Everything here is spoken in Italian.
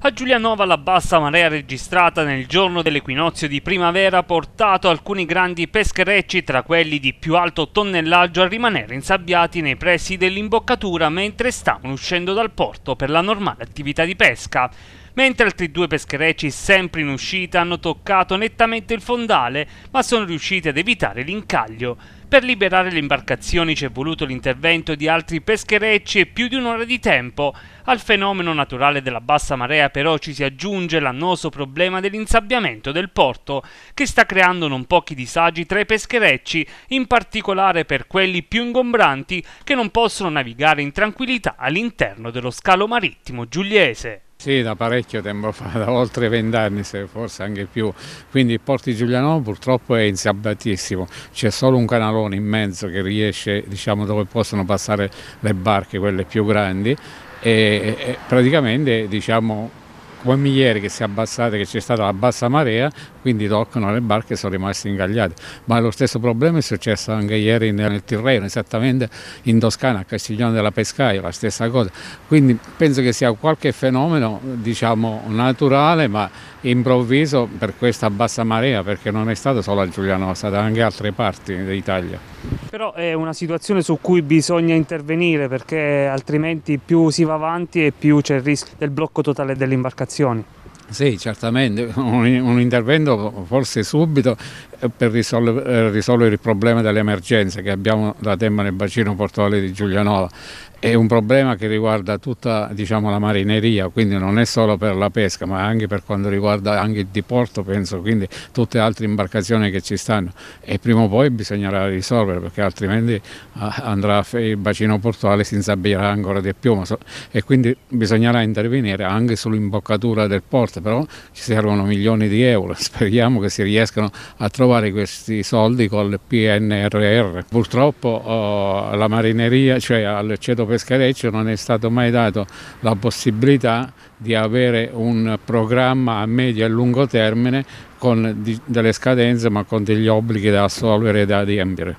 A Giulianova la bassa marea registrata nel giorno dell'equinozio di primavera ha portato alcuni grandi pescherecci, tra quelli di più alto tonnellaggio, a rimanere insabbiati nei pressi dell'imboccatura mentre stavano uscendo dal porto per la normale attività di pesca. Mentre altri due pescherecci sempre in uscita hanno toccato nettamente il fondale, ma sono riusciti ad evitare l'incaglio. Per liberare le imbarcazioni ci è voluto l'intervento di altri pescherecci e più di un'ora di tempo. Al fenomeno naturale della bassa marea però ci si aggiunge l'annoso problema dell'insabbiamento del porto, che sta creando non pochi disagi tra i pescherecci, in particolare per quelli più ingombranti che non possono navigare in tranquillità all'interno dello scalo marittimo giuliese. Sì, da parecchio tempo fa, da oltre vent'anni, forse anche più. Quindi il Porto di Giuliano purtroppo è insabbatissimo, c'è solo un canalone in mezzo che riesce, diciamo, dove possono passare le barche, quelle più grandi, e praticamente diciamo, come ieri che si è abbassata, che c'è stata la bassa marea, quindi toccano le barche e sono rimaste ingagliate. Ma lo stesso problema è successo anche ieri nel Tirreno, esattamente in Toscana, a Castiglione della Pescaia, la stessa cosa. Quindi penso che sia qualche fenomeno, diciamo, naturale, ma improvviso per questa bassa marea, perché non è stata solo a Giuliano, è stata anche altre parti d'Italia. Però è una situazione su cui bisogna intervenire, perché altrimenti più si va avanti e più c'è il rischio del blocco totale dell'imbarcazione comunicazioni. Sì, certamente, un, un, intervento forse subito eh, per risolvere, eh, risolvere il problema dell'emergenza che abbiamo da tempo nel bacino portuale di Giulianova è un problema che riguarda tutta diciamo, la marineria, quindi non è solo per la pesca, ma anche per quanto riguarda anche il diporto, penso, quindi tutte le altre imbarcazioni che ci stanno. E prima o poi bisognerà risolvere, perché altrimenti ah, andrà, il bacino portuale si insabbierà ancora di più. e quindi bisognerà intervenire anche sull'imboccatura del porto, però ci servono milioni di euro. Speriamo che si riescano a trovare questi soldi col PNRR. Purtroppo oh, la marineria, cioè al ceto Pescareccio non è stato mai dato la possibilità di avere un programma a medio e lungo termine con delle scadenze ma con degli obblighi da assolvere e da riempire.